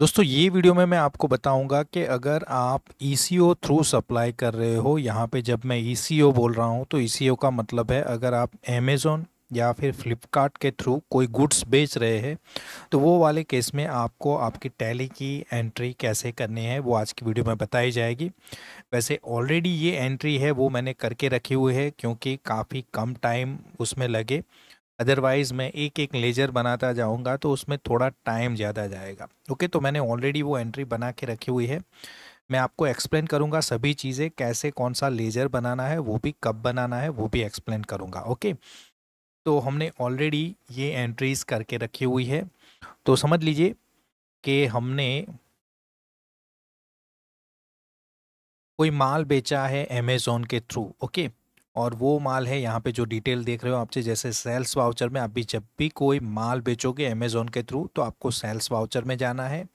दोस्तों ये वीडियो में मैं आपको बताऊंगा कि अगर आप ई थ्रू सप्लाई कर रहे हो यहाँ पे जब मैं ई e बोल रहा हूँ तो ई e का मतलब है अगर आप अमेज़ोन या फिर फ्लिपकार्ट के थ्रू कोई गुड्स बेच रहे हैं तो वो वाले केस में आपको आपकी टैली की एंट्री कैसे करनी है वो आज की वीडियो में बताई जाएगी वैसे ऑलरेडी ये एंट्री है वो मैंने करके रखी हुई है क्योंकि काफ़ी कम टाइम उसमें लगे अदरवाइज़ मैं एक एक लेजर बनाता जाऊँगा तो उसमें थोड़ा टाइम ज़्यादा जाएगा ओके तो मैंने ऑलरेडी वो एंट्री बना के रखी हुई है मैं आपको एक्सप्लेन करूँगा सभी चीज़ें कैसे कौन सा लेजर बनाना है वो भी कब बनाना है वो भी एक्सप्लेन करूँगा ओके तो हमने ऑलरेडी ये एंट्रीज़ करके रखी हुई है तो समझ लीजिए कि हमने कोई माल बेचा है अमेज़ोन के थ्रू ओके और वो माल है यहाँ पे जो डिटेल देख रहे हो आपसे जैसे सेल्स वाउचर में आप भी जब भी कोई माल बेचोगे अमेज़ोन के थ्रू तो आपको सेल्स वाउचर में जाना है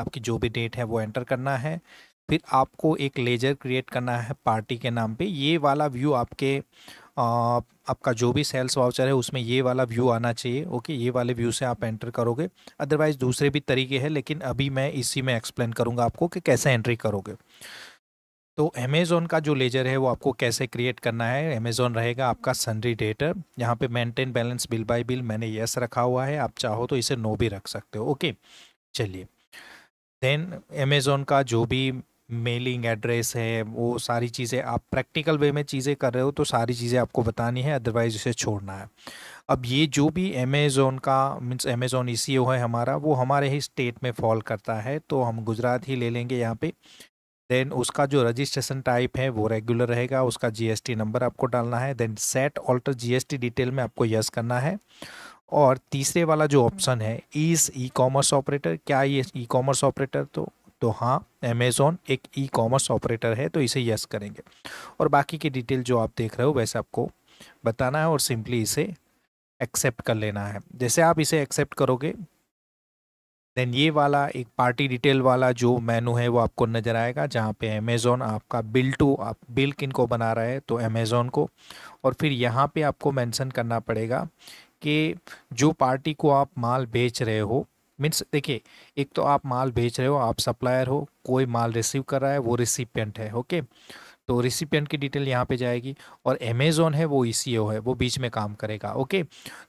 आपकी जो भी डेट है वो एंटर करना है फिर आपको एक लेजर क्रिएट करना है पार्टी के नाम पे ये वाला व्यू आपके आ, आपका जो भी सेल्स वाउचर है उसमें ये वाला व्यू आना चाहिए ओके ये वाले व्यू से आप एंटर करोगे अदरवाइज़ दूसरे भी तरीके हैं लेकिन अभी मैं इसी में एक्सप्लेन करूँगा आपको कि कैसे एंट्री करोगे तो अमेज़ोन का जो लेजर है वो आपको कैसे क्रिएट करना है अमेज़ोन रहेगा आपका सनरी डेटर यहाँ पे maintain balance bill by bill मैंने येस रखा हुआ है आप चाहो तो इसे नो भी रख सकते हो ओके चलिए देन अमेज़ोन का जो भी मेलिंग एड्रेस है वो सारी चीज़ें आप प्रैक्टिकल वे में चीज़ें कर रहे हो तो सारी चीज़ें आपको बतानी है अदरवाइज़ इसे छोड़ना है अब ये जो भी अमेज़ोन का मीन्स अमेज़ोन ई है हमारा वो हमारे ही स्टेट में फॉल करता है तो हम गुजरात ही ले लेंगे यहाँ पे देन उसका जो रजिस्ट्रेशन टाइप है वो रेगुलर रहेगा उसका जीएसटी नंबर आपको डालना है then set alter GST detail में आपको यस करना है और तीसरे वाला जो ऑप्शन है इस ई कॉमर्स ऑपरेटर क्या ये ई कॉमर्स ऑपरेटर तो तो हाँ अमेज़ोन एक ई कॉमर्स ऑपरेटर है तो इसे यस करेंगे और बाकी की डिटेल जो आप देख रहे हो वैसे आपको बताना है और सिंपली इसे एक्सेप्ट कर लेना है जैसे आप इसे एक्सेप्ट करोगे देन ये वाला एक पार्टी डिटेल वाला जो मेनू है वो आपको नज़र आएगा जहाँ पे अमेज़ोन आपका बिल टू आप बिल किन को बना रहा है तो अमेज़ोन को और फिर यहाँ पे आपको मेंशन करना पड़ेगा कि जो पार्टी को आप माल बेच रहे हो मीन्स देखिए एक तो आप माल बेच रहे हो आप सप्लायर हो कोई माल रिसीव कर रहा है वो रिसिपियंट है ओके तो रिसिपियंट की डिटेल यहाँ पे जाएगी और अमेज़ोन है वो ई e है वो बीच में काम करेगा ओके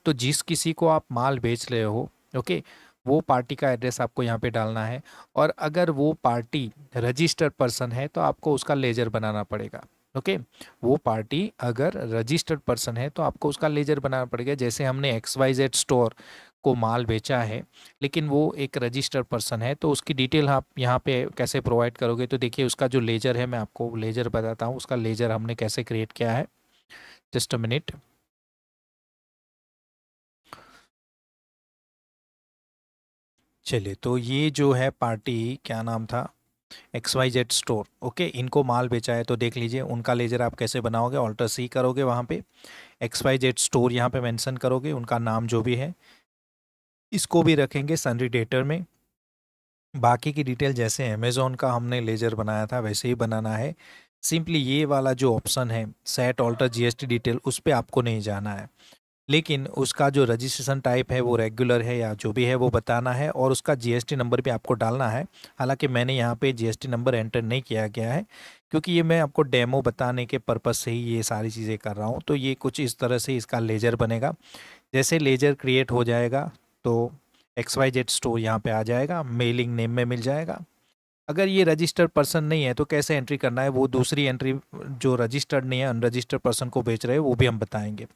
तो जिस किसी को आप माल बेच रहे हो ओके वो पार्टी का एड्रेस आपको यहाँ पे डालना है और अगर वो पार्टी रजिस्टर्ड पर्सन है तो आपको उसका लेजर बनाना पड़ेगा ओके वो पार्टी अगर रजिस्टर्ड पर्सन है तो आपको उसका लेजर बनाना पड़ेगा जैसे हमने एक्स वाई जेड स्टोर को माल बेचा है लेकिन वो एक रजिस्टर्ड पर्सन है तो उसकी डिटेल आप यहाँ पे कैसे प्रोवाइड करोगे तो देखिए उसका जो लेजर है मैं आपको लेजर बताता हूँ उसका लेजर हमने कैसे क्रिएट किया है जस्ट अ मिनट चलिए तो ये जो है पार्टी क्या नाम था X Y Z store okay इनको माल बेचा है तो देख लीजिए उनका लेजर आप कैसे बनाओगे ऑल्टर सी करोगे वहाँ पे एक्स वाई जेड स्टोर यहाँ पे मेंशन करोगे उनका नाम जो भी है इसको भी रखेंगे सनरी डेटर में बाकी की डिटेल जैसे अमेज़ोन का हमने लेजर बनाया था वैसे ही बनाना है सिंपली ये वाला जो ऑप्शन है सेट ऑल्टर जी डिटेल उस पर आपको नहीं जाना है लेकिन उसका जो रजिस्ट्रेशन टाइप है वो रेगुलर है या जो भी है वो बताना है और उसका जीएसटी नंबर भी आपको डालना है हालांकि मैंने यहाँ पे जीएसटी नंबर एंटर नहीं किया गया है क्योंकि ये मैं आपको डेमो बताने के पर्पज़ से ही ये सारी चीज़ें कर रहा हूँ तो ये कुछ इस तरह से इसका लेजर बनेगा जैसे लेजर क्रिएट हो जाएगा तो एक्स वाई जेड स्टोर यहाँ पर आ जाएगा मेलिंग नेम में मिल जाएगा अगर ये रजिस्टर्ड पर्सन नहीं है तो कैसे एंट्री करना है वो दूसरी एंट्री जो रजिस्टर्ड नहीं है अनरजिस्टर्ड पर्सन को बेच रहे हैं वो भी हम बताएंगे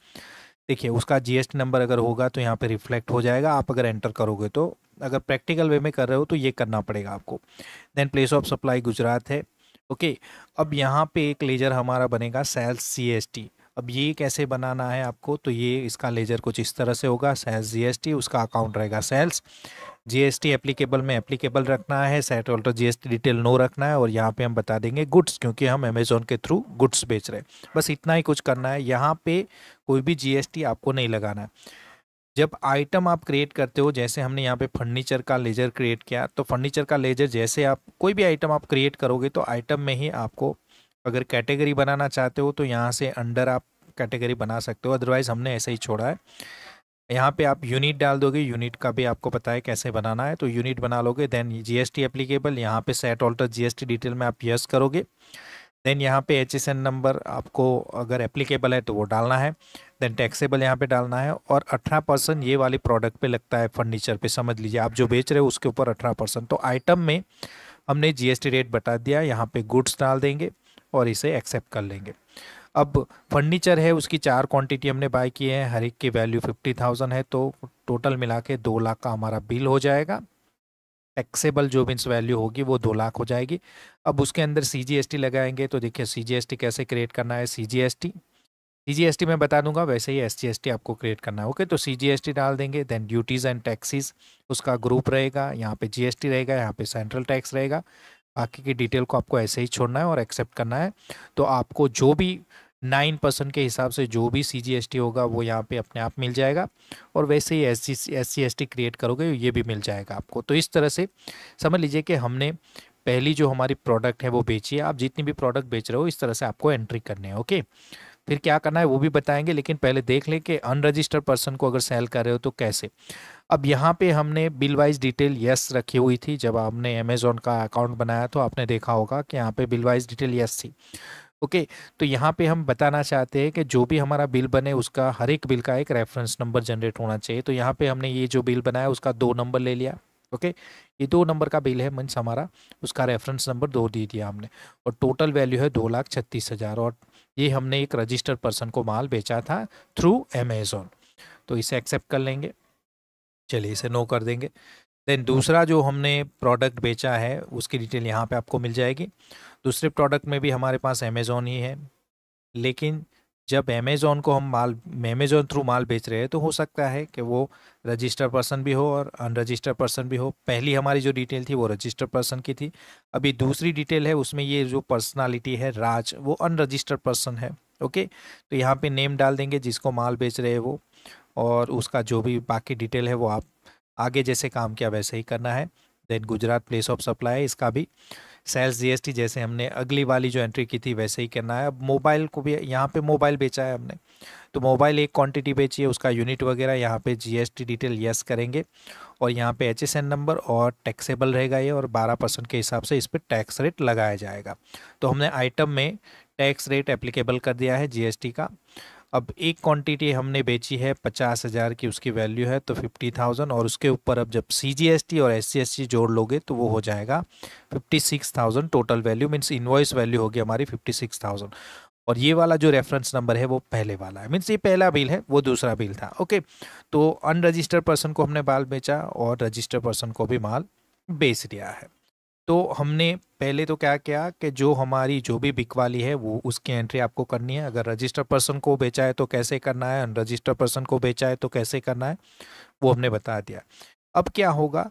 देखिए उसका जीएसटी नंबर अगर होगा तो यहाँ पे रिफ्लेक्ट हो जाएगा आप अगर एंटर करोगे तो अगर प्रैक्टिकल वे में कर रहे हो तो ये करना पड़ेगा आपको then place of supply Gujarat है ओके okay, अब यहाँ पे एक लेजर हमारा बनेगा सेल्स सीएसटी अब ये कैसे बनाना है आपको तो ये इसका लेजर कुछ इस तरह से होगा सेल्स जी उसका अकाउंट रहेगा सेल्स जीएसटी एप्लीकेबल में एप्लीकेबल रखना है set alter GST detail no रखना है और यहाँ पे हम बता देंगे गुड्स क्योंकि हम अमेजोन के थ्रू गुड्स बेच रहे हैं बस इतना ही कुछ करना है यहाँ पे कोई भी जीएसटी आपको नहीं लगाना है जब आइटम आप क्रिएट करते हो जैसे हमने यहाँ पे फर्नीचर का लेजर क्रिएट किया तो फर्नीचर का लेजर जैसे आप कोई भी आइटम आप क्रिएट करोगे तो आइटम में ही आपको अगर कैटेगरी बनाना चाहते हो तो यहाँ से अंडर आप कैटेगरी बना सकते हो अदरवाइज़ हमने ऐसे ही छोड़ा है यहाँ पे आप यूनिट डाल दोगे यूनिट का भी आपको पता है कैसे बनाना है तो यूनिट बना लोगे देन जीएसटी एप्लीकेबल यहाँ पे सेट ऑल्टर जीएसटी डिटेल में आप यस करोगे देन यहाँ पे एच नंबर आपको अगर एप्लीकेबल है तो वो डालना है देन टैक्सेबल यहाँ पे डालना है और अठारह परसेंट ये वाले प्रोडक्ट पे लगता है फर्नीचर पे समझ लीजिए आप जो बेच रहे हो उसके ऊपर अठारह परसेंट तो आइटम में हमने टी रेट बता दिया यहाँ पे गुड्स डाल देंगे और इसे एक्सेप्ट कर लेंगे अब फर्नीचर है उसकी चार क्वांटिटी हमने बाय किए हैं हर एक की वैल्यू फिफ्टी थाउजेंड है तो टोटल मिला के दो लाख का हमारा बिल हो जाएगा टैक्सेबल जो मीन्स वैल्यू होगी वो दो लाख हो जाएगी अब उसके अंदर सी जी एस टी लगाएंगे तो देखिए सी जी एस टी कैसे क्रिएट करना है C G S T C G S T मैं बता दूंगा वैसे ही एस जी एस टी आपको क्रिएट करना है ओके तो सी जी एस टी डाल देंगे देन ड्यूटीज़ एंड टैक्सीज उसका ग्रुप रहेगा यहाँ पे जी एस टी रहेगा यहाँ पे सेंट्रल टैक्स रहेगा बाकी की डिटेल को आपको ऐसे ही छोड़ना है और एक्सेप्ट करना है तो आपको जो भी नाइन परसेंट के हिसाब से जो भी सी जी एस टी होगा वो यहाँ पे अपने आप मिल जाएगा और वैसे ही S G S C S T create करोगे ये भी मिल जाएगा आपको तो इस तरह से समझ लीजिए कि हमने पहली जो हमारी प्रोडक्ट है वो बेची है आप जितनी भी प्रोडक्ट बेच रहे हो इस तरह से आपको एंट्री करने है ओके फिर क्या करना है वो भी बताएंगे लेकिन पहले देख लें कि अनरजिस्टर्ड पर्सन को अगर सेल कर रहे हो तो कैसे अब यहाँ पे हमने बिल वाइज डिटेल यस रखी हुई थी जब आपने अमेज़ोन का अकाउंट बनाया तो आपने देखा होगा कि यहाँ पे बिल वाइज डिटेल यस थी ओके तो यहाँ पे हम बताना चाहते हैं कि जो भी हमारा बिल बने उसका हर एक बिल का एक रेफरेंस नंबर जनरेट होना चाहिए तो यहाँ पे हमने ये जो बिल बनाया उसका दो नंबर ले लिया ओके ये दो नंबर का बिल है मंच हमारा उसका रेफरेंस नंबर दो दे दिया हमने और टोटल वैल्यू है दो लाख छत्तीस हज़ार और ये हमने एक रजिस्टर्ड पर्सन को माल बेचा था थ्रू अमेजोन तो इसे एक्सेप्ट कर लेंगे चलिए इसे नो कर देंगे देन दूसरा जो हमने प्रोडक्ट बेचा है उसकी डिटेल यहाँ पे आपको मिल जाएगी दूसरे प्रोडक्ट में भी हमारे पास अमेज़ोन ही है लेकिन जब अमेज़ोन को हम माल अमेज़ोन थ्रू माल बेच रहे हैं तो हो सकता है कि वो रजिस्टर पर्सन भी हो और अनरजिस्टर पर्सन भी हो पहली हमारी जो डिटेल थी वो रजिस्टर पर्सन की थी अभी दूसरी डिटेल है उसमें ये जो पर्सनालिटी है राज वो अनरजिस्टर्ड पर्सन है ओके तो यहाँ पे नेम डाल देंगे जिसको माल बेच रहे हैं वो और उसका जो भी बाकी डिटेल है वो आप आगे जैसे काम किया वैसे ही करना है then Gujarat place of supply इसका भी सेल्स जीएसटी जैसे हमने अगली वाली जो एंट्री की थी वैसे ही करना है अब मोबाइल को भी यहाँ पे मोबाइल बेचा है हमने तो मोबाइल एक क्वांटिटी बेची है उसका यूनिट वगैरह यहाँ पे जीएसटी डिटेल यस करेंगे और यहाँ पे एचएसएन नंबर और टैक्सेबल रहेगा ये और बारह परसेंट के हिसाब से इस पर टैक्स रेट लगाया जाएगा तो हमने आइटम में टैक्स रेट एप्लीकेबल कर दिया है जी का अब एक क्वांटिटी हमने बेची है पचास हज़ार की उसकी वैल्यू है तो फिफ्टी थाउजेंड और उसके ऊपर अब जब सी जी एस टी और एस सी एस टी जोड़ लोगे तो वो हो जाएगा fifty six thousand total value means invoice value होगी हमारी फिफ्टी सिक्स थाउजेंड और ये वाला जो रेफरेंस नंबर है वो पहले वाला है मीन्स ये पहला बिल है वो दूसरा बिल था ओके तो अनरजिस्टर्ड पर्सन को हमने माल बेचा और रजिस्टर्ड पर्सन को भी माल बेच दिया है तो हमने पहले तो क्या किया कि जो हमारी जो भी बिकवाली है वो उसकी एंट्री आपको करनी है अगर रजिस्टर पर्सन को बेचा है तो कैसे करना है अनरजिस्टर पर्सन को बेचा है तो कैसे करना है वो हमने बता दिया अब क्या होगा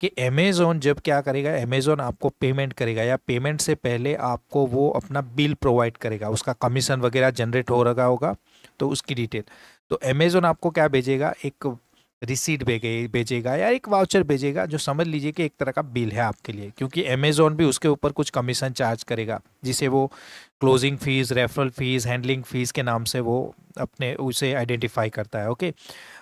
कि अमेज़ोन जब क्या करेगा अमेज़ोन आपको पेमेंट करेगा या पेमेंट से पहले आपको वो अपना बिल प्रोवाइड करेगा उसका कमीशन वगैरह जनरेट हो रहा होगा तो उसकी डिटेल तो अमेज़ोन आपको क्या भेजेगा एक रिसीट भेजेगा या एक वाउचर भेजेगा जो समझ लीजिए कि एक तरह का बिल है आपके लिए क्योंकि अमेजोन भी उसके ऊपर कुछ कमीशन चार्ज करेगा जिसे वो closing fees referral fees handling fees के नाम से वो अपने उसे आइडेंटिफाई करता है ओके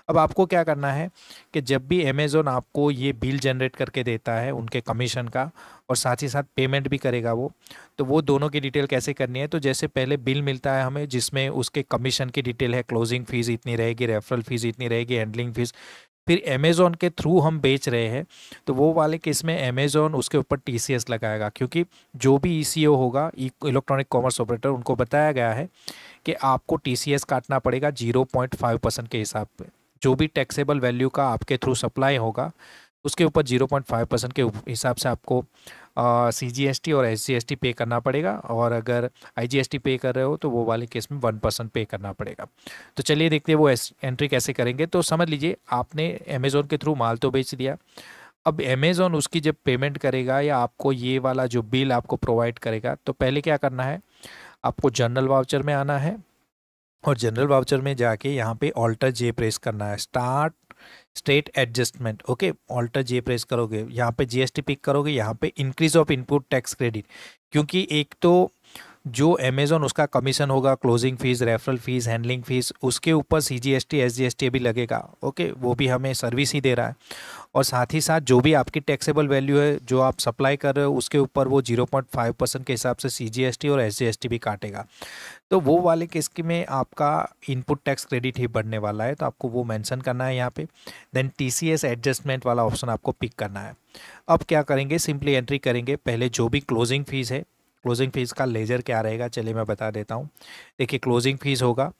अब आपको क्या करना है कि जब भी अमेज़ोन आपको ये बिल जनरेट करके देता है उनके कमीशन का और साथ ही साथ पेमेंट भी करेगा वो तो वो दोनों की डिटेल कैसे करनी है तो जैसे पहले बिल मिलता है हमें जिसमें उसके कमीशन की डिटेल है क्लोजिंग फ़ीस इतनी रहेगी रेफरल फ़ीस इतनी रहेगी हैंडलिंग फ़ीस फिर अमेज़ोन के थ्रू हम बेच रहे हैं तो वो वाले केस में अमेज़ोन उसके ऊपर टी लगाएगा क्योंकि जो भी ई e होगा इलेक्ट्रॉनिक कॉमर्स ऑपरेटर उनको बताया गया है कि आपको टी काटना पड़ेगा जीरो पॉइंट फाइव परसेंट के हिसाब पर जो भी टैक्सेबल वैल्यू का आपके थ्रू सप्लाई होगा उसके ऊपर जीरो पॉइंट फाइव परसेंट के हिसाब से आपको सी जी एस टी और S G S T pay करना पड़ेगा और अगर आई जी एस टी पे कर रहे हो तो वो वाले केस में वन परसेंट पे करना पड़ेगा तो चलिए देखते हैं वो एंट्री कैसे करेंगे तो समझ लीजिए आपने अमेज़ोन के थ्रू माल तो बेच दिया अब अमेज़ोन उसकी जब पेमेंट करेगा या आपको ये वाला जो बिल आपको प्रोवाइड करेगा तो पहले क्या करना है आपको जनरल वाउचर में आना है और जनरल वाउचर में जाके यहाँ पे ऑल्टर जे प्रेस करना है start state adjustment okay alter J press करोगे यहाँ पे जीएसटी पिक करोगे यहाँ पे increase of input tax credit क्योंकि एक तो जो अमेजोन उसका कमीशन होगा closing fees referral fees handling fees उसके ऊपर C G S T S G S T लगेगा ओके वो भी हमें सर्विस ही दे रहा है और साथ ही साथ जो भी आपकी टैक्सेबल वैल्यू है जो आप सप्लाई कर रहे हो उसके ऊपर वो जीरो पॉइंट फाइव परसेंट के हिसाब से सी जी एस टी और एस जी एस टी भी काटेगा तो वो वाले केस के में आपका इनपुट टैक्स क्रेडिट ही बढ़ने वाला है तो आपको वो मेंशन करना है यहाँ पे then T C S adjustment वाला ऑप्शन आपको पिक करना है अब क्या करेंगे सिंपली एंट्री करेंगे पहले जो भी क्लोजिंग फीस है क्लोजिंग फीस का लेजर क्या रहेगा चलिए मैं बता देता हूँ देखिए क्लोजिंग फीस होगा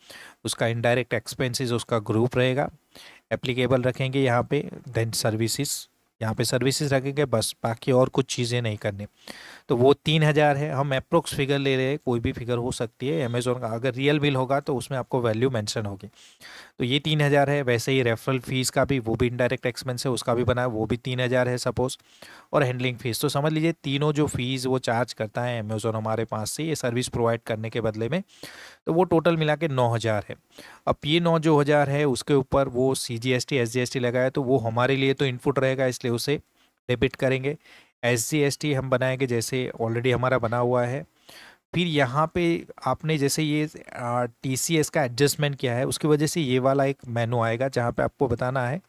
उसका इनडायरेक्ट एक्सपेंसिस उसका ग्रुप रहेगा एप्लीकेबल रखेंगे यहाँ पे देन सर्विसेज यहाँ पे सर्विसेज रखेंगे बस बाकी और कुछ चीज़ें नहीं करनी तो वो तीन हज़ार है हम अप्रोक्स फिगर ले रहे हैं कोई भी फिगर हो सकती है अमेज़ोन का अगर रियल बिल होगा तो उसमें आपको वैल्यू मैंशन होगी तो ये तीन हज़ार है वैसे ही रेफरल फ़ीस का भी वो भी इनडायरेक्ट एक्सपेंस है उसका भी बना वो भी तीन हज़ार है सपोज़ और हैंडलिंग फ़ीस तो समझ लीजिए तीनों जो फ़ीस वो चार्ज करता है अमेज़ोन हमारे पास से ये सर्विस प्रोवाइड करने के बदले में तो वो टोटल मिला के नौ हज़ार है अब ये नौ जो हज़ार है उसके ऊपर वो C G S T S G S T लगाया तो वो हमारे लिए तो इनपुट रहेगा इसलिए उसे डेबिट करेंगे एस जी हम बनाएंगे जैसे ऑलरेडी हमारा बना हुआ है फिर यहाँ पे आपने जैसे ये टी सी एस का एडजस्टमेंट किया है उसकी वजह से ये वाला एक मेनू आएगा जहाँ पे आपको बताना है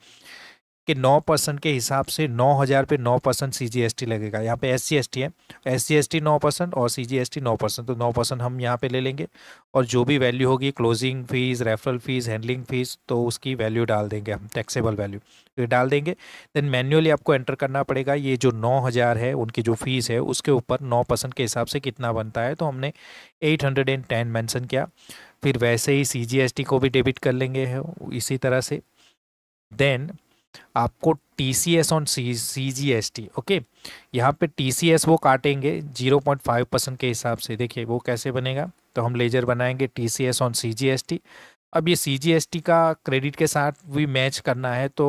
कि 9 परसेंट के हिसाब से नौ हज़ार पे नौ percent C G S T लगेगा यहाँ पे एस सी एस टी है एस सी एस टी नौ परसेंट और सी जी एस टी नौ परसेंट तो नौ परसेंट हम यहाँ पे ले लेंगे और जो भी वैल्यू होगी closing fees referral fees handling fees तो उसकी वैल्यू डाल देंगे हम टैक्सेबल वैल्यू तो डाल देंगे देन मैन्युअली आपको एंटर करना पड़ेगा ये जो नौ हज़ार है उनकी जो फ़ीस है उसके ऊपर नौ परसेंट के हिसाब से कितना बनता है तो हमने eight hundred and ten mention किया फिर वैसे ही सी जी एस टी को भी डेबिट कर लेंगे इसी तरह से देन आपको T C S on C C G S T okay यहाँ पे टी सी एस वो काटेंगे जीरो पॉइंट फाइव परसेंट के हिसाब से देखिए वो कैसे बनेगा तो हम लेजर बनाएंगे T C S on C G S T अब ये सी जी एस टी का क्रेडिट के साथ भी मैच करना है तो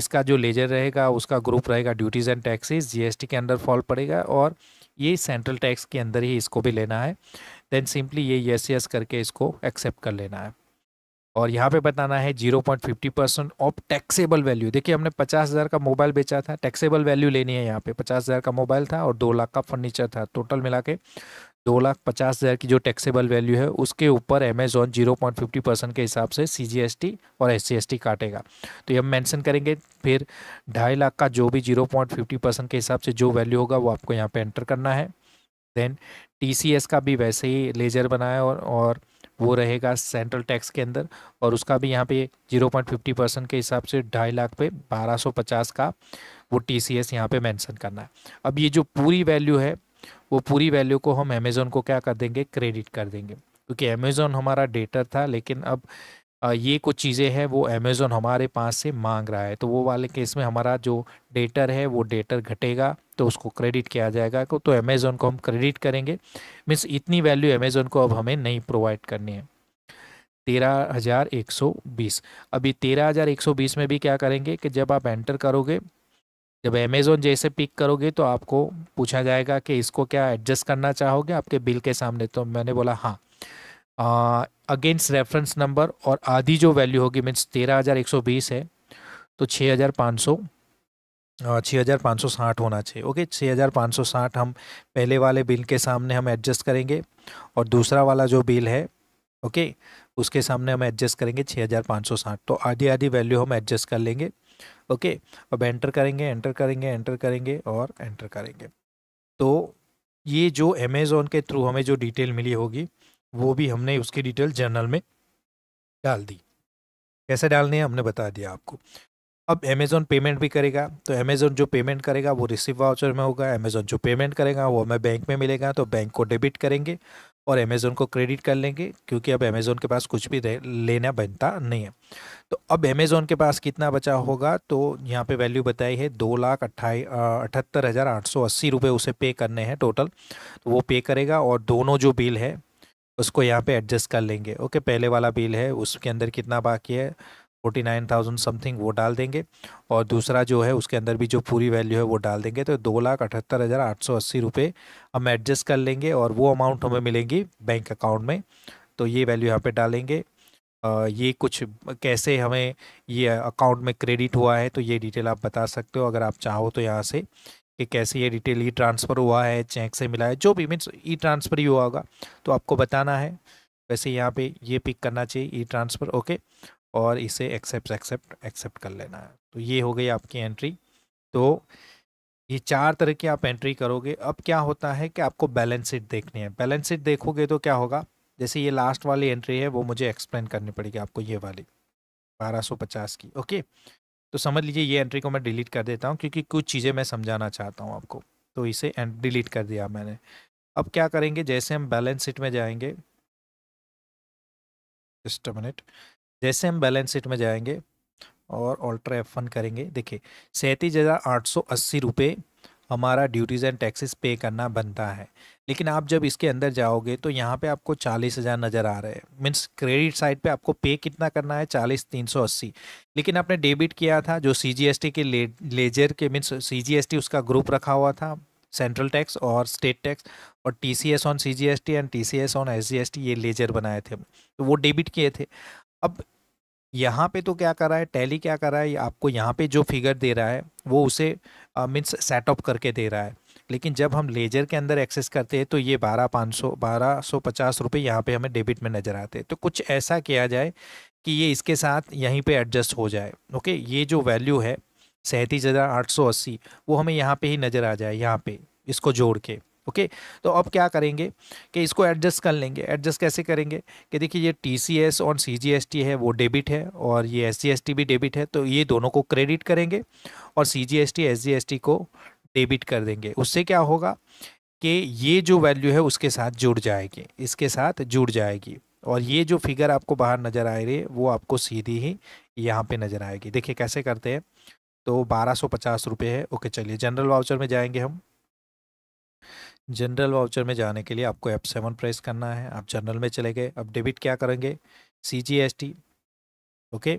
इसका जो लेजर रहेगा उसका ग्रुप रहेगा duties and taxes G S T के अंदर फॉल पड़ेगा और ये सेंट्रल टैक्स के अंदर ही इसको भी लेना है देन सिंपली ये यस येस करके इसको एक्सेप्ट कर लेना है और यहाँ पे बताना है zero point fifty percent of taxable value देखिए हमने पचास हज़ार का मोबाइल बेचा था टैक्सेबल वैल्यू लेनी है यहाँ पे पचास हज़ार का मोबाइल था और दो लाख का फर्नीचर था टोटल मिला के दो लाख पचास हज़ार की जो टैक्सेबल वैल्यू है उसके ऊपर Amazon zero point fifty percent के हिसाब से सी जी एस टी और एस सी एस टी काटेगा तो ये हम मैंसन करेंगे फिर ढाई लाख का जो भी जीरो पॉइंट फिफ्टी परसेंट के हिसाब से जो वैल्यू होगा वो आपको यहाँ पर एंटर करना है देन टी सी एस का भी वैसे ही लेजर बनाया और, और वो रहेगा सेंट्रल टैक्स के अंदर और उसका भी यहाँ पे 0.50 परसेंट के हिसाब से ढाई लाख पे 1250 का वो टी सी एस यहाँ पर मैंसन करना है अब ये जो पूरी वैल्यू है वो पूरी वैल्यू को हम अमेज़ोन को क्या कर देंगे क्रेडिट कर देंगे क्योंकि अमेज़ोन हमारा डेटर था लेकिन अब ये कुछ चीज़ें हैं वो अमेज़ोन हमारे पास से मांग रहा है तो वो वाले केस में हमारा जो डेटर है वो डेटर घटेगा तो उसको क्रेडिट किया जाएगा तो अमेज़ोन को हम क्रेडिट करेंगे मीन्स इतनी वैल्यू अमेज़ोन को अब हमें नहीं प्रोवाइड करनी है तेरह हज़ार एक सौ बीस अभी तेरह हज़ार एक सौ बीस में भी क्या करेंगे कि जब आप एंटर करोगे जब अमेज़ोन जैसे पिक करोगे तो आपको पूछा जाएगा कि इसको क्या एडजस्ट करना चाहोगे आपके बिल के सामने तो मैंने बोला हाँ अगेंस्ट रेफरेंस नंबर और आधी जो वैल्यू होगी मीन्स तेरह हज़ार एक सौ बीस है तो छः हज़ार पाँच सौ छः हज़ार पाँच सौ साठ होना चाहिए ओके छः हज़ार पाँच सौ साठ हम पहले वाले बिल के सामने हम एडजस्ट करेंगे और दूसरा वाला जो बिल है ओके उसके सामने हम एडजस्ट करेंगे छः हज़ार पाँच सौ साठ तो आधी आधी वैल्यू हम एडजस्ट कर लेंगे ओके अब एंटर करेंगे एंटर करेंगे एंटर करेंगे और एंटर करेंगे तो ये जो अमेज़ोन के थ्रू हमें जो डिटेल मिली होगी वो भी हमने उसकी डिटेल जर्नल में डाल दी कैसे डालनी है हमने बता दिया आपको अब अमेज़ोन पेमेंट भी करेगा तो अमेज़ोन जो पेमेंट करेगा वो रिसीव वाउचर में होगा अमेज़ोन जो पेमेंट करेगा वो हमें बैंक में मिलेगा तो बैंक को डेबिट करेंगे और अमेज़ोन को क्रेडिट कर लेंगे क्योंकि अब अमेज़ोन के पास कुछ भी लेना बनता नहीं है तो अब अमेज़ोन के पास कितना बचा होगा तो यहाँ पे वैल्यू बताई है दो लाख अट्ठाई अठहत्तर हज़ार आठ सौ अस्सी रुपये उसे पे करने हैं टोटल तो वो पे करेगा और दोनों जो बिल है उसको यहाँ पे एडजस्ट कर लेंगे ओके पहले वाला बिल है उसके अंदर कितना बाकी है फोर्टी नाइन थाउजेंड समथिंग वो डाल देंगे और दूसरा जो है उसके अंदर भी जो पूरी वैल्यू है वो डाल देंगे तो दो लाख अठहत्तर हज़ार आठ सौ अस्सी रुपये हम एडजस्ट कर लेंगे और वो अमाउंट हमें मिलेंगी बैंक अकाउंट में तो ये वैल्यू यहाँ पे डालेंगे ये कुछ कैसे हमें ये अकाउंट में क्रेडिट हुआ है तो ये डिटेल आप बता सकते हो अगर आप चाहो तो यहाँ से कि कैसे ये डिटेल ई ट्रांसफ़र हुआ है चेक से मिला है जो भी मीन्स ई ट्रांसफ़र ही हुआ होगा तो आपको बताना है वैसे यहाँ पे ये पिक करना चाहिए ई ट्रांसफ़र ओके और इसे एक्सेप्ट एक्सेप्ट एक्सेप्ट कर लेना है तो ये हो गई आपकी एंट्री तो ये चार तरह की आप एंट्री करोगे अब क्या होता है कि आपको बैलेंस शीट देखनी है बैलेंस शीट देखोगे तो क्या होगा जैसे ये लास्ट वाली एंट्री है वो मुझे एक्सप्लेन करनी पड़ेगी आपको ये वाली बारह सौ पचास की ओके तो समझ लीजिए ये एंट्री को मैं डिलीट कर देता हूँ क्योंकि कुछ चीज़ें मैं समझाना चाहता हूँ आपको तो इसे डिलीट कर दिया मैंने अब क्या करेंगे जैसे हम बैलेंस शीट में जाएंगे जस्ट मिनट जैसे हम बैलेंस शीट में जाएंगे और ऑल्ट्रा एफ वन करेंगे देखिए सैंतीस हज़ार आठ सौ अस्सी रुपये हमारा ड्यूटीज़ एंड टैक्सेस पे करना बनता है लेकिन आप जब इसके अंदर जाओगे तो यहाँ पे आपको चालीस हज़ार नज़र आ रहे हैं मीन्स क्रेडिट साइड पे आपको पे कितना करना है चालीस तीन सौ अस्सी लेकिन आपने डेबिट किया था जो सी जी एस टी के ले, लेजर के means C G S T उसका ग्रुप रखा हुआ था सेंट्रल टैक्स और स्टेट टैक्स और T C S on C G S T and T C S on S G S T ये लेजर बनाए थे तो वो डेबिट किए थे अब यहाँ पे तो क्या कर रहा है टैली क्या कर रहा है आपको यहाँ पे जो फिगर दे रहा है वो उसे मीन्स सेटअप करके दे रहा है लेकिन जब हम लेजर के अंदर एक्सेस करते हैं तो ये बारह पाँच सौ बारह सौ पचास रुपये यहाँ पर हमें डेबिट में नज़र आते हैं तो कुछ ऐसा किया जाए कि ये इसके साथ यहीं पर एडजस्ट हो जाए ओके ये जो वैल्यू है सैंतीस हज़ार आठ सौ अस्सी वो हमें यहाँ पर ही नज़र आ जाए यहाँ पर इसको जोड़ के ओके तो अब क्या करेंगे कि इसको एडजस्ट कर लेंगे एडजस्ट कैसे करेंगे कि देखिए ये टी सी एस और सी जी एस टी है वो डेबिट है और ये एस जी एस टी भी डेबिट है तो ये दोनों को क्रेडिट करेंगे और C G S T S G S T को डेबिट कर देंगे उससे क्या होगा कि ये जो वैल्यू है उसके साथ जुड़ जाएगी इसके साथ जुड़ जाएगी और ये जो फिगर आपको बाहर नज़र आ रही है वो आपको सीधी ही यहाँ पे नज़र आएगी देखिए कैसे करते हैं तो बारह सौ पचास रुपये है ओके चलिए जनरल वाउचर में जाएंगे हम जनरल वाउचर में जाने के लिए आपको एफ सेवन प्रेस करना है आप जनरल में चले गए अब डेबिट क्या करेंगे C G S T okay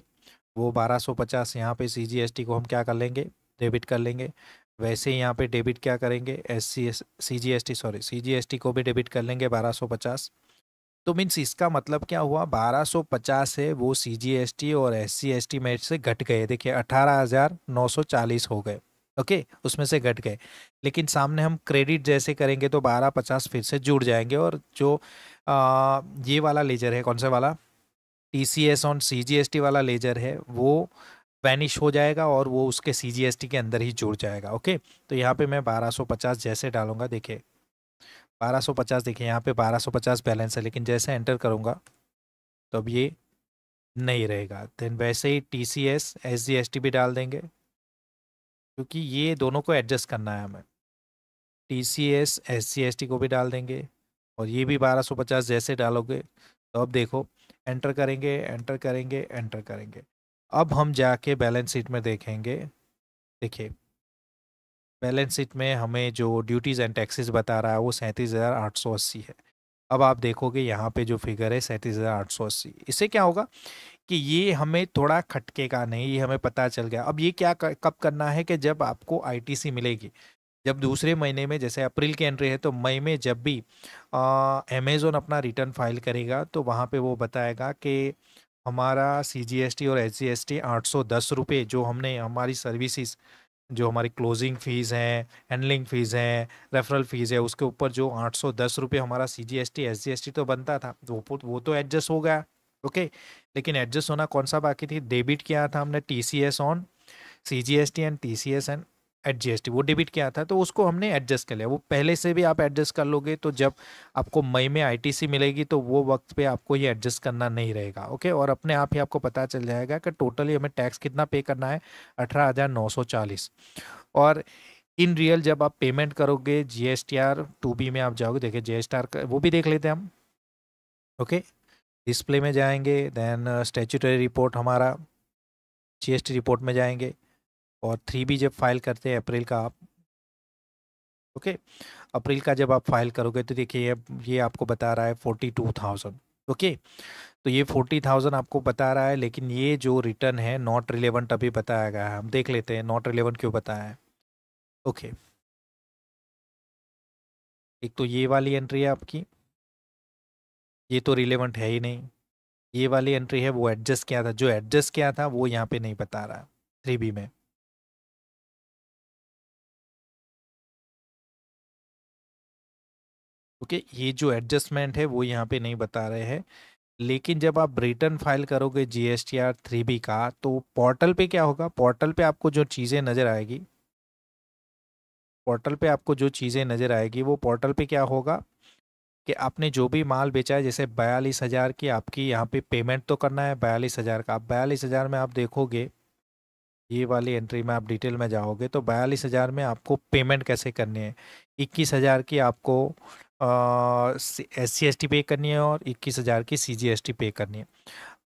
वो बारह सौ पचास यहाँ पर सी जी एस टी को हम क्या कर लेंगे डेबिट कर लेंगे वैसे ही यहाँ पे डेबिट क्या करेंगे S C S C G S T sorry C G S T को भी डेबिट कर लेंगे बारह सौ पचास तो मीन्स इसका मतलब क्या हुआ बारह सौ पचास है वो सी जी एस टी और एस सी एस टी में से घट गए देखिए अठारह हज़ार नौ सौ चालीस हो गए ओके उसमें से घट गए लेकिन सामने हम क्रेडिट जैसे करेंगे तो बारह पचास फिर से जुड़ जाएंगे और जो आ, ये वाला लेजर है कौन सा वाला T C S on C G S T वाला लेजर है वो वैनिश हो जाएगा और वो उसके सी जी एस टी के अंदर ही जुड़ जाएगा ओके तो यहाँ पे मैं बारह सौ पचास जैसे डालूंगा देखिए बारह सौ पचास देखिए यहाँ पे बारह सौ पचास बैलेंस है लेकिन जैसे एंटर करूँगा तो अब ये नहीं रहेगा देन वैसे ही T C S S G S T भी डाल देंगे क्योंकि ये दोनों को एडजस्ट करना है हमें T C S S C S T को भी डाल देंगे और ये भी 1250 जैसे डालोगे तो अब देखो एंटर करेंगे एंटर करेंगे एंटर करेंगे अब हम जाके बैलेंस शीट में देखेंगे देखिए बैलेंस शीट में हमें जो ड्यूटीज़ एंड टैक्सेस बता रहा है वो सैंतीस हज़ार आठ सौ अस्सी है अब आप देखोगे यहाँ पे जो फिगर है सैंतीस हज़ार आठ सौ अस्सी इससे क्या होगा कि ये हमें थोड़ा खटकेगा नहीं ये हमें पता चल गया अब ये क्या कब करना है कि जब आपको आईटीसी मिलेगी जब दूसरे महीने में जैसे अप्रैल की एंट्री है तो मई में जब भी अमेज़ोन अपना रिटर्न फाइल करेगा तो वहाँ पे वो बताएगा कि हमारा सी जी एस टी और एच जी एस टी आठ सौ दस रुपये जो हमने हमारी सर्विसेज जो हमारी क्लोजिंग फ़ीस हैं हैंडलिंग फ़ीस हैं रेफरल फ़ीस है उसके ऊपर जो आठ सौ दस रुपये हमारा C G S T S G S T तो बनता था तो वो वो तो एडजस्ट हो गया ओके लेकिन एडजस्ट होना कौन सा बाकी थी डेबिट किया था हमने T C S on C G S T and T C S and add G S T वो डेबिट किया था तो उसको हमने एडजस्ट कर लिया वो पहले से भी आप एडजस्ट कर लोगे तो जब आपको मई में आई टी सी मिलेगी तो वो वक्त पे आपको ये एडजस्ट करना नहीं रहेगा ओके और अपने आप ही आपको पता चल जाएगा कि टोटली हमें टैक्स कितना पे करना है अठारह हज़ार नौ सौ चालीस और इन रियल जब आप पेमेंट करोगे G S T R two B में आप जाओगे देखिए जी एस टी आर वो भी देख लेते हैं हम ओके डिस्प्ले में जाएंगे देन स्टेचुटरी रिपोर्ट हमारा जी रिपोर्ट में जाएंगे और थ्री बी जब फाइल करते हैं अप्रैल का आप ओके अप्रैल का जब आप फाइल करोगे तो देखिए ये आपको बता रहा है फोर्टी टू थाउजेंड ओके तो ये फोर्टी थाउजेंड आपको बता रहा है लेकिन ये जो रिटर्न है नॉट रिलेवेंट अभी बताया गया है हम देख लेते हैं नॉट रिलेवेंट क्यों बताया है ओके एक तो ये वाली एंट्री है आपकी ये तो रिलेवेंट है ही नहीं ये वाली एंट्री है वो एडजस्ट किया था जो एडजस्ट किया था वो यहाँ पे नहीं बता रहा थ्री बी में ओके ये जो एडजस्टमेंट है वो यहाँ पे नहीं बता रहे हैं लेकिन जब आप रिटर्न फाइल करोगे G S T three B का तो पोर्टल पे क्या होगा पोर्टल पे आपको जो चीज़ें नज़र आएगी पोर्टल पे आपको जो चीज़ें नज़र आएगी वो पोर्टल पे क्या होगा कि आपने जो भी माल बेचा है जैसे बयालीस हज़ार की आपकी यहाँ पे पेमेंट तो करना है बयालीस हज़ार का आप बयालीस हज़ार में आप देखोगे ये वाली एंट्री में आप डिटेल में जाओगे तो बयालीस हज़ार में आपको पेमेंट कैसे करनी है इक्कीस हज़ार की आपको एस सी एस टी पे करनी है और इक्कीस हज़ार की सी जी एस टी पे करनी है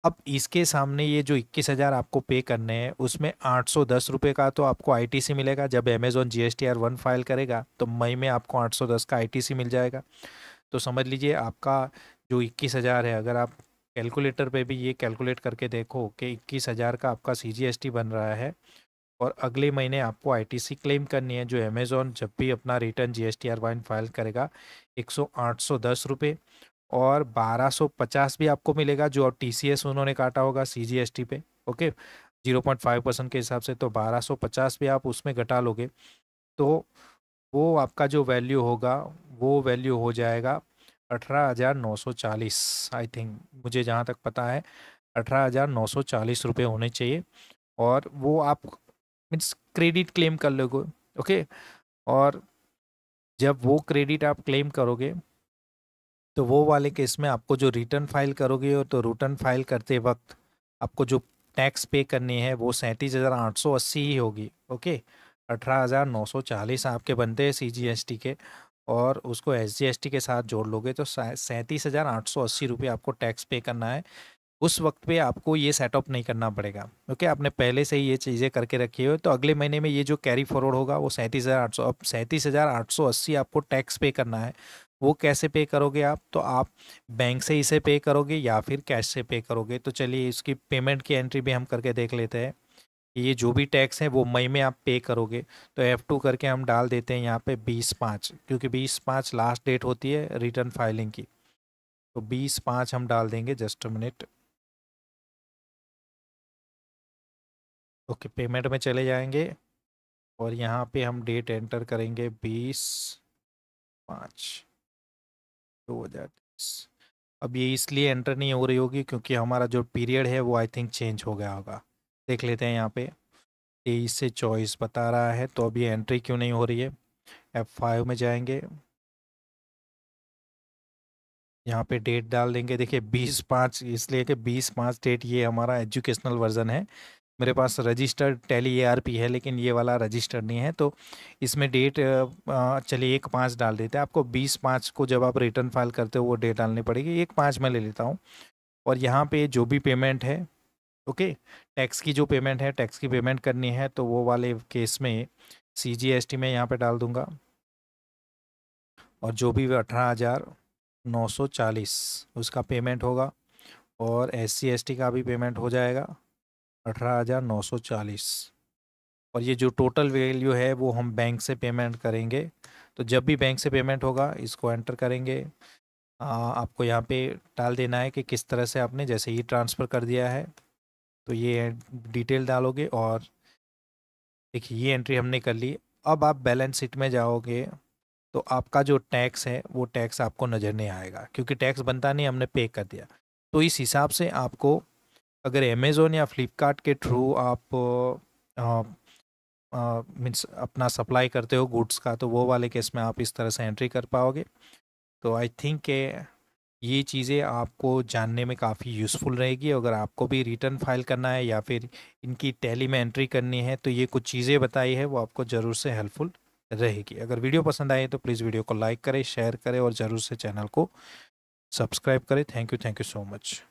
अब इसके सामने ये जो इक्कीस हज़ार आपको पे करने हैं उसमें आठ सौ दस रुपये का तो आपको आई टी सी मिलेगा जब Amazon G S T R one file करेगा तो मई में आपको आठ सौ दस का आई टी सी मिल जाएगा तो समझ लीजिए आपका जो इक्कीस हज़ार है अगर आप कैलकुलेटर पे भी ये कैलकुलेट करके देखो कि इक्कीस हज़ार का आपका सी बन रहा है और अगले महीने आपको आईटीसी क्लेम करनी है जो अमेज़ोन जब भी अपना return G S T R one file करेगा एक सौ आठ सौ दस रुपये और बारह सौ पचास भी आपको मिलेगा जो टी सी एस उन्होंने काटा होगा सी जी एस टी पे okay zero point five percent के हिसाब से तो बारह सौ पचास भी आप उसमें घटा लोगे तो वो आपका जो वैल्यू होगा वो वैल्यू हो जाएगा अठारह हज़ार नौ सौ चालीस आई थिंक मुझे जहाँ तक पता है अठारह हज़ार नौ सौ चालीस रुपये होने चाहिए और वो आप मीन्स क्रेडिट क्लेम कर लोगे ओके और जब वो क्रेडिट आप क्लेम करोगे तो वो वाले केस में आपको जो रिटर्न फाइल करोगे और तो रिटर्न फाइल करते वक्त आपको जो टैक्स पे करनी है वो सैंतीस हज़ार आठ सौ अस्सी ही होगी ओके अठारह हज़ार नौ सौ चालीस आपके बनते हैं सी जी एस टी के और उसको एस जी के साथ जोड़ लोगे तो सैंतीस हज़ार आठ सौ अस्सी रुपये आपको टैक्स पे करना है उस वक्त पे आपको ये सेटअप नहीं करना पड़ेगा क्योंकि आपने पहले से ही ये चीज़ें करके रखी हो तो अगले महीने में ये जो कैरी फॉरवर्ड होगा वो सैंतीस हज़ार आठ सौ अब सैंतीस हज़ार आठ सौ अस्सी आपको टैक्स पे करना है वो कैसे पे करोगे आप तो आप बैंक से इसे पे करोगे या फिर कैश से पे करोगे तो चलिए इसकी पेमेंट की एंट्री भी हम करके देख लेते हैं कि ये जो भी टैक्स है वो मई में आप पे करोगे तो एफ़ टू करके हम डाल देते हैं यहाँ पे बीस पाँच क्योंकि बीस पाँच लास्ट डेट होती है रिटर्न फाइलिंग की तो बीस पाँच हम डाल देंगे जस्ट मिनट ओके पेमेंट में चले जाएंगे और यहाँ पे हम डेट एंटर करेंगे बीस पाँच दो हज़ार तेईस अब ये इसलिए एंटर नहीं हो रही होगी क्योंकि हमारा जो पीरियड है वो आई थिंक चेंज हो गया होगा देख लेते हैं यहाँ पे तेईस से चौबीस बता रहा है तो अभी एंट्री क्यों नहीं हो रही है एफ फाइव में जाएंगे यहाँ पे डेट डाल देंगे देखिए बीस पाँच इसलिए कि बीस पाँच डेट ये हमारा एजुकेशनल वर्जन है मेरे पास registered Tally A R P है लेकिन ये वाला रजिस्टर्ड नहीं है तो इसमें डेट चलिए एक पाँच डाल देते हैं आपको बीस पाँच को जब आप रिटर्न फाइल करते हो वो डेट डालनी पड़ेगी एक पाँच में ले लेता हूँ और यहाँ पे जो भी पेमेंट है ओके टैक्स की जो पेमेंट है टैक्स की पेमेंट करनी है तो वो वाले केस में सी जी एस टी में यहाँ पे डाल दूंगा और जो भी अठारह हज़ार नौ सौ चालीस उसका पेमेंट होगा और एस सी एस टी का भी पेमेंट हो जाएगा अठारह हज़ार नौ सौ चालीस और ये जो टोटल वैल्यू है वो हम बैंक से पेमेंट करेंगे तो जब भी बैंक से पेमेंट होगा इसको एंटर करेंगे आ, आपको यहाँ पे डाल देना है कि किस तरह से आपने जैसे ही ट्रांसफ़र कर दिया है तो ये डिटेल डालोगे और देखिए ये एंट्री हमने कर ली अब आप बैलेंस शीट में जाओगे तो आपका जो टैक्स है वो टैक्स आपको नज़र नहीं आएगा क्योंकि टैक्स बनता नहीं हमने पे कर दिया तो इस हिसाब से आपको अगर अमेज़ोन या फ्लिपकार्ट के थ्रू आप मीन्स अपना सप्लाई करते हो गुड्स का तो वो वाले केस में आप इस तरह से एंट्री कर पाओगे तो आई थिंक के ये चीज़ें आपको जानने में काफ़ी यूज़फुल रहेगी अगर आपको भी रिटर्न फाइल करना है या फिर इनकी टैली में एंट्री करनी है तो ये कुछ चीज़ें बताई है वो आपको ज़रूर से हेल्पफुल रहेगी अगर वीडियो पसंद आए तो प्लीज़ वीडियो को लाइक करें शेयर करें और ज़रूर से चैनल को सब्सक्राइब करें thank you thank you so much